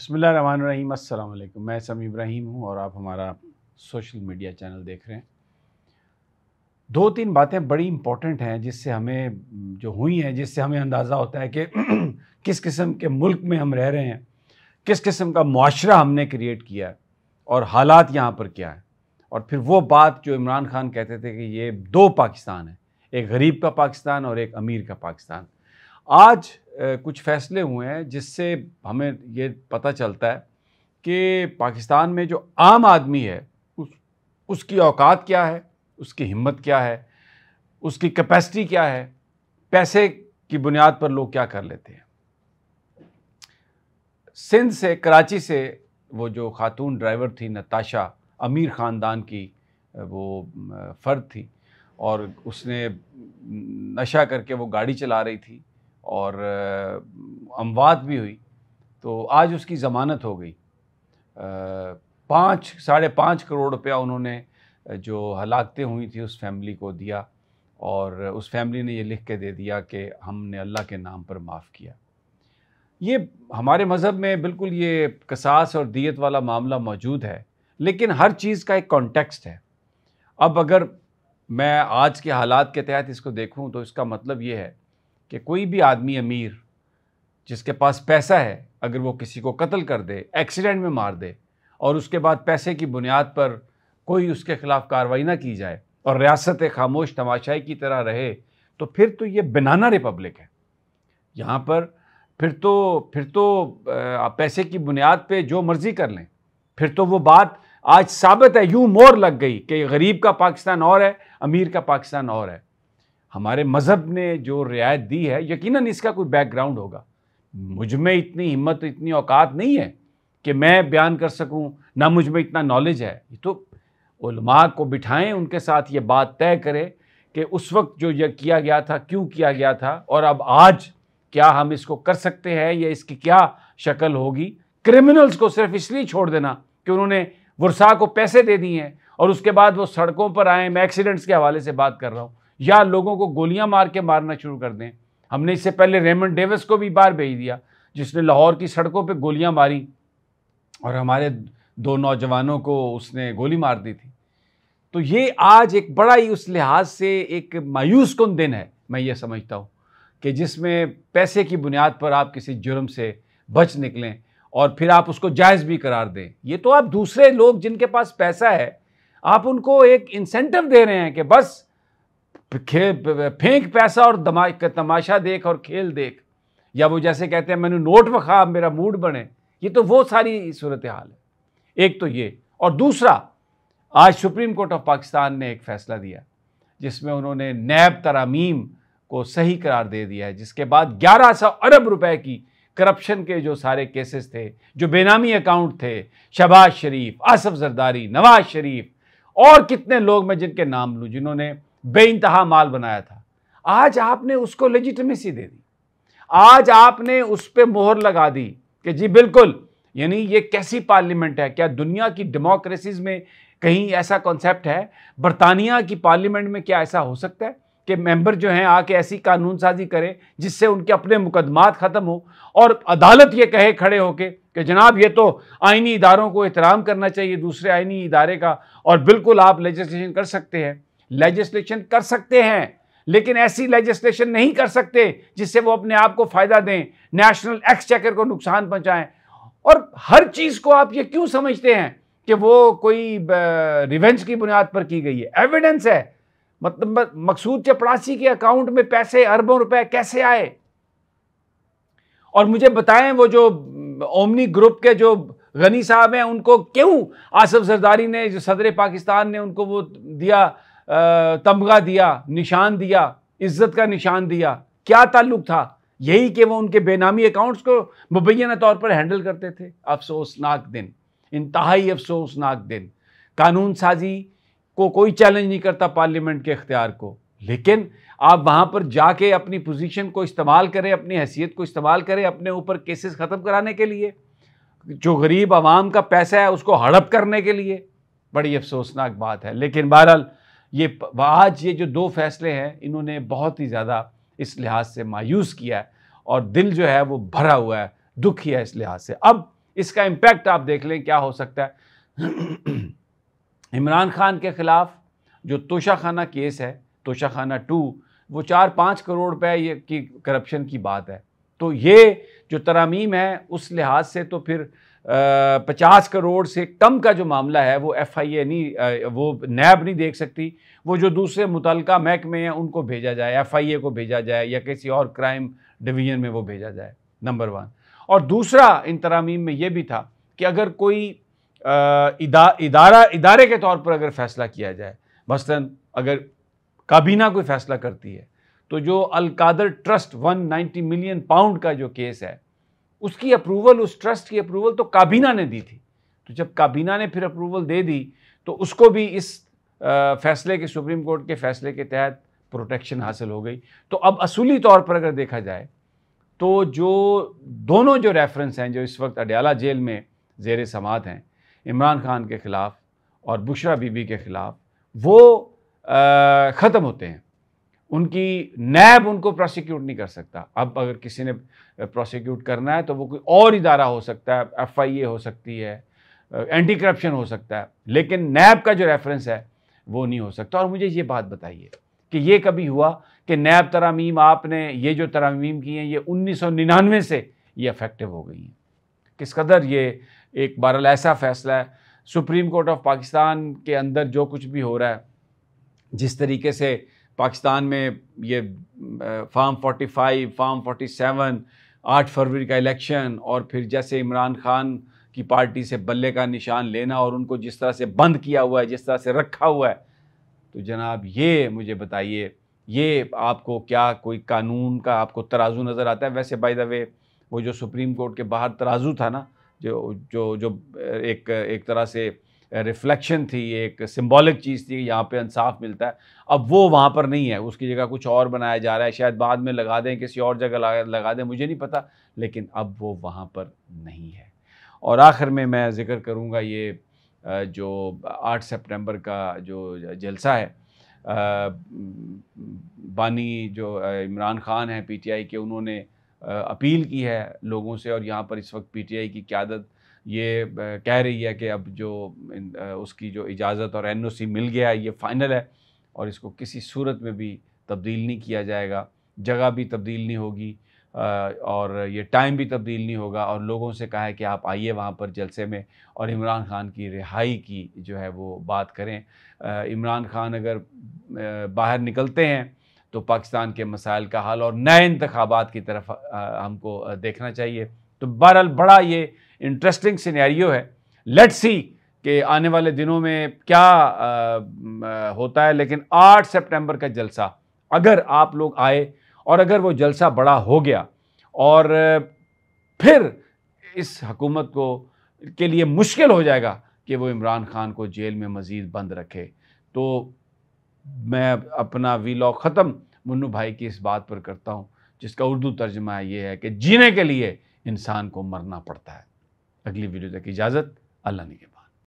بسم اللہ الرحمن الرحیم السلام علیکم میں سمی ابراہیم ہوں اور آپ ہمارا سوشل میڈیا چینل دیکھ رہے ہیں دو تین باتیں بڑی امپورٹنٹ ہیں جس سے ہمیں جو ہوئی ہیں جس سے ہمیں اندازہ ہوتا ہے کہ کس قسم کے ملک میں ہم رہ رہے ہیں کس قسم کا معاشرہ ہم نے کریٹ کیا ہے اور حالات یہاں پر کیا ہے اور پھر وہ بات جو عمران خان کہتے تھے کہ یہ دو پاکستان ہیں ایک غریب کا پاکستان اور ایک امیر کا پاکستان آج کچھ فیصلے ہوئے ہیں جس سے ہمیں یہ پتا چلتا ہے کہ پاکستان میں جو عام آدمی ہے اس اس کی اوقات کیا ہے اس کی ہمت کیا ہے اس کی کپیسٹی کیا ہے پیسے کی بنیاد پر لوگ کیا کر لیتے ہیں سندھ سے کراچی سے وہ جو خاتون ڈرائیور تھی نتاشا امیر خاندان کی وہ فرد تھی اور اس نے نشہ کر کے وہ گاڑی چلا رہی تھی اور اموات بھی ہوئی تو آج اس کی ضمانت ہو گئی پانچ ساڑھے پانچ کروڑ روپیہ انہوں نے جو ہلاکتیں ہوئی تھیں اس فیملی کو دیا اور اس فیملی نے یہ لکھ کے دے دیا کہ ہم نے اللہ کے نام پر معاف کیا یہ ہمارے مذہب میں بالکل یہ قصاص اور دیت والا معاملہ موجود ہے لیکن ہر چیز کا ایک کانٹیکسٹ ہے اب اگر میں آج کے حالات کے تحت اس کو دیکھوں تو اس کا مطلب یہ ہے کہ کوئی بھی آدمی امیر جس کے پاس پیسہ ہے اگر وہ کسی کو قتل کر دے ایکسیڈنٹ میں مار دے اور اس کے بعد پیسے کی بنیاد پر کوئی اس کے خلاف کارروائی نہ کی جائے اور ریاست خاموش تماشائی کی طرح رہے تو پھر تو یہ بنانا ریپبلک ہے یہاں پر پھر تو پھر تو پیسے کی بنیاد پہ جو مرضی کر لیں پھر تو وہ بات آج ثابت ہے یوں مور لگ گئی کہ غریب کا پاکستان اور ہے امیر کا پاکستان اور ہے ہمارے مذہب نے جو رعایت دی ہے یقیناً اس کا کوئی بیک گراؤنڈ ہوگا مجھ میں اتنی ہمت اتنی اوقات نہیں ہے کہ میں بیان کر سکوں نہ مجھ میں اتنا نالج ہے تو علماء کو بٹھائیں ان کے ساتھ یہ بات طے کرے کہ اس وقت جو یہ کیا گیا تھا کیوں کیا گیا تھا اور اب آج کیا ہم اس کو کر سکتے ہیں یا اس کی کیا شکل ہوگی کرمنلز کو صرف اس لیے چھوڑ دینا کہ انہوں نے ورسہ کو پیسے دے دی ہیں اور اس کے بعد وہ سڑکوں پر آئیں میں ایکسیڈنٹس کے حوالے سے بات کر رہا ہوں یا لوگوں کو گولیاں مار کے مارنا شروع کر دیں ہم نے اس سے پہلے ریمنڈ ڈیوس کو بھی باہر بھیج دیا جس نے لاہور کی سڑکوں پہ گولیاں ماری اور ہمارے دو نوجوانوں کو اس نے گولی مار دی تھی تو یہ آج ایک بڑا ہی اس لحاظ سے ایک مایوس کن دن ہے میں یہ سمجھتا ہوں کہ جس میں پیسے کی بنیاد پر آپ کسی جرم سے بچ نکلیں اور پھر آپ اس کو جائز بھی قرار دیں یہ تو آپ دوسرے لوگ جن کے پاس پیسہ ہے آپ ان کو ایک انسینٹو دے رہے ہیں کہ بس پھینک پیسہ اور تماشا دیکھ اور کھیل دیکھ یا وہ جیسے کہتے ہیں میں نے نوٹ وقاب میرا موڈ بنے یہ تو وہ ساری صورتحال ہے ایک تو یہ اور دوسرا آج سپریم کورٹ آف پاکستان نے ایک فیصلہ دیا جس میں انہوں نے نیب ترامیم کو صحیح قرار دے دیا ہے جس کے بعد گیارہ سو ارب روپے کی کرپشن کے جو سارے کیسز تھے جو بے نامی اکاؤنٹ تھے شباز شریف آصف زرداری نواز شریف اور کتنے لوگ میں جن کے نام لوں جنہوں نے بے انتہا مال بنایا تھا آج آپ نے اس کو لیجیٹمیسی دے دی آج آپ نے اس پہ مہر لگا دی کہ جی بالکل یعنی یہ کیسی پارلیمنٹ ہے کیا دنیا کی ڈیموکریسیز میں کہیں ایسا کانسیپٹ ہے برطانیہ کی پارلیمنٹ میں کیا ایسا ہو سکتا ہے کہ ممبر جو ہیں آ کے ایسی قانون سازی کرے جس سے ان کے اپنے مقدمات ختم ہو اور عدالت یہ کہے کھڑے ہو کے کہ جناب یہ تو آئینی اداروں کو احترام کرنا چاہیے دوسرے آئینی ادارے کا اور بالکل آپ لیجسلیشن کر سکتے ہیں لیجسلیشن کر سکتے ہیں لیکن ایسی لیجسلیشن نہیں کر سکتے جس سے وہ اپنے آپ کو فائدہ دیں نیشنل کو نقصان پہنچائیں اور ہر چیز کو آپ یہ کیوں سمجھتے ہیں کہ وہ کوئی ریونج کی بنیاد پر کی گئی ہے ایویڈنس ہے مطلب مقصود چپڑاسی کے اکاؤنٹ میں پیسے اربوں روپے کیسے آئے اور مجھے بتائیں وہ جو اومنی گروپ کے جو غنی صاحب ہیں ان کو کیوں آصف زرداری نے جو صدر پاکستان نے ان کو وہ دیا تمغہ دیا نشان دیا عزت کا نشان دیا کیا تعلق تھا یہی کہ وہ ان کے بے نامی اکاؤنٹس کو مبینہ طور پر ہینڈل کرتے تھے افسوسناک دن انتہائی افسوسناک دن قانون سازی کو کوئی چیلنج نہیں کرتا پارلیمنٹ کے اختیار کو لیکن آپ وہاں پر جا کے اپنی پوزیشن کو استعمال کریں اپنی حیثیت کو استعمال کریں اپنے اوپر کیسز ختم کرانے کے لیے جو غریب عوام کا پیسہ ہے اس کو ہڑپ کرنے کے لیے بڑی افسوسناک بات ہے لیکن بہرحال یہ آج یہ جو دو فیصلے ہیں انہوں نے بہت ہی زیادہ اس لحاظ سے مایوس کیا ہے اور دل جو ہے وہ بھرا ہوا ہے دکھ ہی ہے اس لحاظ سے اب اس کا امپیکٹ آپ دیکھ لیں کیا ہو سکتا ہے عمران خان کے خلاف جو توشہ خانہ کیس ہے توشہ خانہ ٹو وہ چار پانچ کروڑ روپے یہ کی کرپشن کی بات ہے تو یہ جو ترامیم ہے اس لحاظ سے تو پھر پچاس کروڑ سے کم کا جو معاملہ ہے وہ ایف آئی اے نہیں وہ نیب نہیں دیکھ سکتی وہ جو دوسرے متعلقہ محکمے ہیں ان کو بھیجا جائے ایف آئی اے کو بھیجا جائے یا کسی اور کرائم ڈویژن میں وہ بھیجا جائے نمبر ون اور دوسرا ان ترامیم میں یہ بھی تھا کہ اگر کوئی ادارہ ادارے کے طور پر اگر فیصلہ کیا جائے مثلاً اگر کابینہ کوئی فیصلہ کرتی ہے تو جو Al-Qadir trust one ninety million pound کا جو کیس ہے اس کی اپروول اس ٹرسٹ کی اپروول تو کابینہ نے دی تھی تو جب کابینہ نے پھر اپروول دے دی تو اس کو بھی اس فیصلے کے سپریم کورٹ کے فیصلے کے تحت پروٹیکشن حاصل ہو گئی تو اب اصولی طور پر اگر دیکھا جائے تو جو دونوں جو ریفرنس ہیں جو اس وقت اڈیالہ جیل میں زیر سماعت ہیں عمران خان کے خلاف اور بشرا بی بی کے خلاف وہ ختم ہوتے ہیں ان کی نیب ان کو پروسیکیوٹ نہیں کر سکتا اب اگر کسی نے پروسیکیوٹ کرنا ہے تو وہ کوئی اور ادارہ ہو سکتا ہے ایف آئی اے ہو سکتی ہے اینٹی کرپشن ہو سکتا ہے لیکن نیب کا جو ریفرنس ہے وہ نہیں ہو سکتا اور مجھے یہ بات بتائیے کہ یہ کبھی ہوا کہ نیب ترامیم آپ نے یہ جو ترامیم کی ہیں یہ انیس سو ننانوے سے یہ افیکٹیو ہو گئی ہیں کس قدر یہ ایک بہرحال ایسا فیصلہ ہے سپریم کورٹ آف پاکستان کے اندر جو کچھ بھی ہو رہا ہے جس طریقے سے پاکستان میں یہ form forty five form forty seven آٹھ فروری کا الیکشن اور پھر جیسے عمران خان کی پارٹی سے بلے کا نشان لینا اور ان کو جس طرح سے بند کیا ہوا ہے جس طرح سے رکھا ہوا ہے تو جناب یہ مجھے بتائیے یہ آپ کو کیا کوئی قانون کا آپ کو ترازو نظر آتا ہے ویسے بائی دا وے وہ جو سپریم کورٹ کے باہر ترازو تھا نا جو جو جو ایک طرح سے ریفلیکشن تھی ایک سمبولک چیز تھی یہاں پہ انصاف ملتا ہے اب وہ وہاں پر نہیں ہے اس کی جگہ کچھ اور بنایا جا رہا ہے شاید بعد میں لگا دیں کسی اور جگہ لگا دیں مجھے نہیں پتا لیکن اب وہ وہاں پر نہیں ہے اور آخر میں میں ذکر کروں گا یہ جو آٹھ سپٹمبر کا جو جلسہ ہے بانی جو عمران خان ہیں پی ٹی آئی کے انہوں نے اپیل کی ہے لوگوں سے اور یہاں پر اس وقت پی ٹی آئی کی قیادت یہ کہہ رہی ہے کہ اب جو اس کی جو اجازت اور این او سی مل گیا ہے یہ فائنل ہے اور اس کو کسی صورت میں بھی تبدیل نہیں کیا جائے گا جگہ بھی تبدیل نہیں ہوگی اور یہ ٹائم بھی تبدیل نہیں ہوگا اور لوگوں سے کہا ہے کہ آپ آئیے وہاں پر جلسے میں اور عمران خان کی رہائی کی جو ہے وہ بات کریں عمران خان اگر باہر نکلتے ہیں تو پاکستان کے مسائل کا حل اور نئے انتخابات کی طرف ہم کو دیکھنا چاہیے تو بہرحال بڑا یہ انٹرسٹنگ سینیریو ہے لیٹ سی کہ آنے والے دنوں میں کیا ہوتا ہے لیکن آٹھ سپٹمبر کا جلسہ اگر آپ لوگ آئے اور اگر وہ جلسہ بڑا ہو گیا اور پھر اس حکومت کو کے لیے مشکل ہو جائے گا کہ وہ عمران خان کو جیل میں مزید بند رکھے تو میں اپنا وی لا ختم منو بھائی کی اس بات پر کرتا ہوں جس کا اردو ترجمہ یہ ہے کہ جینے کے لیے انسان کو مرنا پڑتا ہے اگلی ویڈیو تک اجازت اللہ نے کے